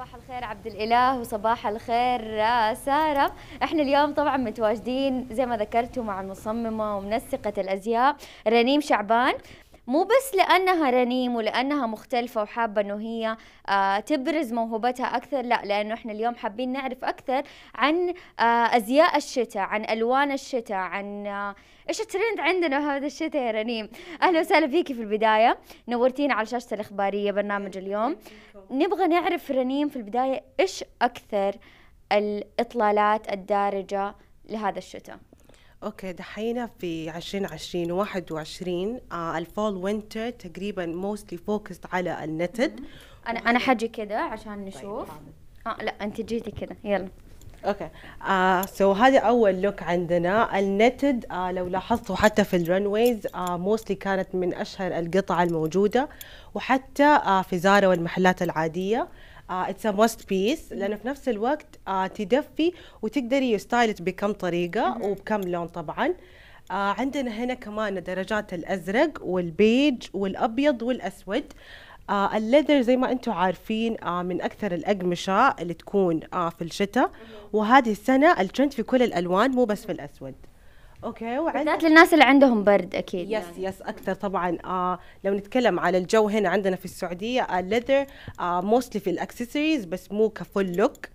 صباح الخير عبد الاله وصباح الخير ساره احنا اليوم طبعا متواجدين زي ما ذكرتوا مع المصممه ومنسقه الازياء رنيم شعبان مو بس لانها رنيم ولانها مختلفه وحابه انه هي آه، تبرز موهبتها اكثر لا لانه احنا اليوم حابين نعرف اكثر عن آه، ازياء الشتاء عن الوان الشتاء عن آه، ايش الترند عندنا هذا الشتاء يا رنيم اهلا وسهلا فيكي في البدايه نورتينا على شاشه الاخباريه برنامج اليوم نبغى نعرف رنيم في البدايه ايش اكثر الاطلالات الدارجه لهذا الشتاء اوكي دحين في 2020 21 آه الفول وينتر تقريبا موستلي فوكست على النتد انا انا حجي كده عشان نشوف طيب، اه لا انت جيتي كده يلا اوكي سو آه، هذا اول لوك عندنا النتد آه لو لاحظتوا حتى في الرنويز آه موستلي كانت من اشهر القطع الموجوده وحتى آه في زارا والمحلات العاديه اتس ا ماست بيس لانه في نفس الوقت uh, تدفي وتقدري ستايلت بكم طريقه mm-hmm. وبكم لون طبعا آه عندنا هنا كمان درجات الازرق والبيج والابيض والاسود uh, الليذر زي ما انتم عارفين آه من اكثر الاقمشه اللي تكون آه في الشتاء وهذه السنه الترند في كل الالوان مو بس في الاسود اوكي وعندنا بالذات للناس اللي عندهم برد اكيد يس يعني. يس اكثر طبعا آه لو نتكلم على الجو هنا عندنا في السعوديه الليذر آه موستلي آه، في الاكسسوارز بس مو كفول لوك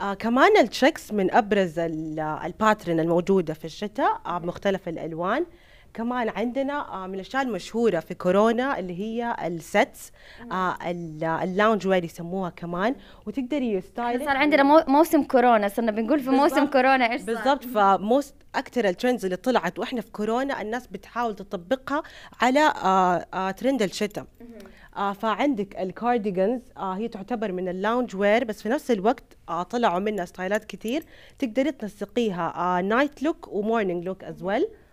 آه كمان التشيكس من ابرز الباترن الموجوده في الشتاء آه بمختلف الالوان كمان عندنا آه، من الاشياء المشهوره في كورونا اللي هي السيتس آه، اللاونج وير يسموها كمان وتقدري ستايل صار عندنا موسم كورونا صرنا بنقول في موسم كورونا ايش بالضبط فموست اكثر الترندز اللي طلعت واحنا في كورونا الناس بتحاول تطبقها على ترند آه، الشتاء آه فعندك الكارديجنز آه هي تعتبر من اللاونج وير بس في نفس الوقت آه طلعوا منها ستايلات كثير تقدري تنسقيها نايت لوك ومورنينج لوك از ويل well.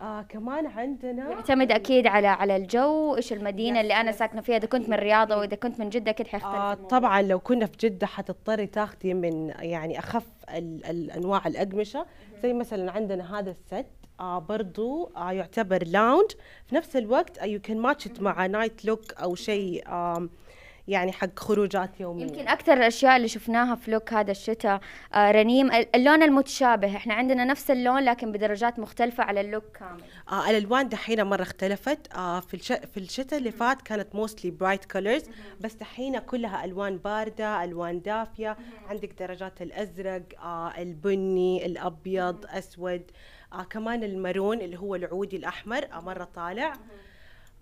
آه كمان عندنا يعتمد اكيد على على الجو ايش المدينه اللي انا ساكنه فيها اذا كنت من الرياضه واذا كنت من جده اكيد حيختلف آه طبعا لو كنا في جده حتضطري تاخذي من يعني اخف الانواع الاقمشه زي مثلا عندنا هذا الست آه برضو آه يعتبر لاونج في نفس الوقت يو كان ماتش مع نايت لوك او شيء آه يعني حق خروجات يوميه يمكن اكثر الاشياء اللي شفناها في لوك هذا الشتاء آه رنيم اللون المتشابه احنا عندنا نفس اللون لكن بدرجات مختلفه على اللوك كامل آه الالوان دحين مره اختلفت آه في الش... في الشتاء اللي فات كانت موستلي برايت كولرز بس دحين كلها الوان بارده الوان دافيه عندك درجات الازرق آه البني الابيض اسود آه كمان المارون اللي هو العودي الاحمر آه مره طالع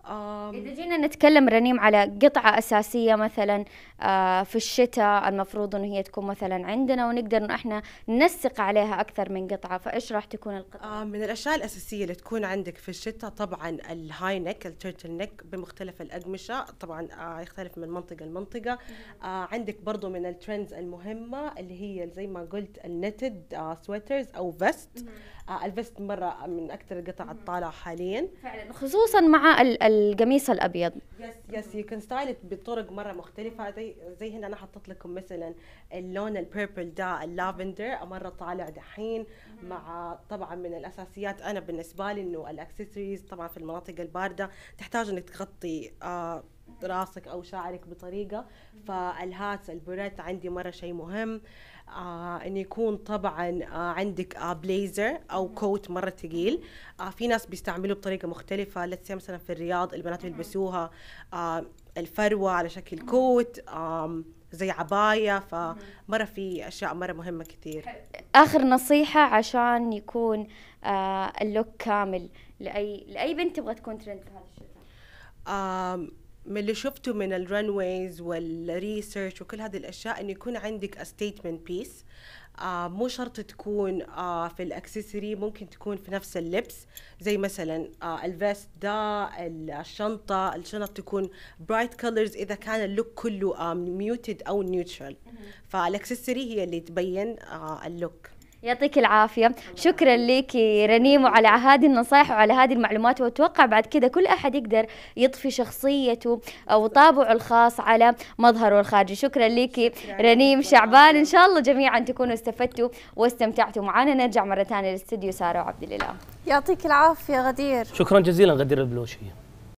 آه إذا جينا نتكلم رنيم على قطعة أساسية مثلا آه، في الشتاء المفروض إن هي تكون مثلا عندنا ونقدر إن إحنا ننسق عليها أكثر من قطعة فإيش راح تكون القطعة؟ آه، من الأشياء الأساسية اللي تكون عندك في الشتاء طبعا الهاي نك التيرتل نك بمختلف الأقمشة طبعا آه، يختلف من منطقة لمنطقة عندك برضو من الترندز المهمة اللي هي زي ما قلت النتد سويترز أو فيست نعم. الفيست مرة من أكثر القطع الطالعة حاليا فعلا خصوصا مع القميص القميص الابيض يس يس يو كان ستايل بطرق مره مختلفه زي زي هنا انا حطيت لكم مثلا اللون البيربل ده اللافندر مره طالع دحين مع طبعا من الاساسيات انا بالنسبه لي انه الاكسسوارز طبعا في المناطق البارده تحتاج انك تغطي آه راسك او شعرك بطريقه فالهات البريت عندي مره شيء مهم آه ان يكون طبعا آه عندك آه بليزر او كوت مره ثقيل آه في ناس بيستعملوا بطريقه مختلفه لتس مثلا في الرياض البنات يلبسوها آه الفروه على شكل كوت آه زي عباية فمرة في أشياء مرة مهمة كثير آخر نصيحة عشان يكون آه اللوك كامل لأي لأي بنت تبغى تكون ترند في هذا الشتاء من اللي شفته من الرنويز والريسيرش وكل هذه الاشياء انه يكون عندك ستيتمنت بيس آه مو شرط تكون آه في الاكسسوري ممكن تكون في نفس اللبس زي مثلا آه الفيست ده الشنطه الشنط تكون برايت كلرز اذا كان اللوك كله ميوتد آه، او نيوترال فالاكسسوري هي اللي تبين آه، اللوك يعطيك العافية شكرا لك رنيم وعلى هذه النصائح وعلى هذه المعلومات وأتوقع بعد كذا كل أحد يقدر يطفي شخصيته أو طابعه الخاص على مظهره الخارجي شكرا لك رنيم شعبان إن شاء الله جميعا تكونوا استفدتوا واستمتعتوا معنا نرجع مرة ثانية للاستديو سارة وعبد الإله يعطيك العافية غدير شكرا جزيلا غدير البلوشي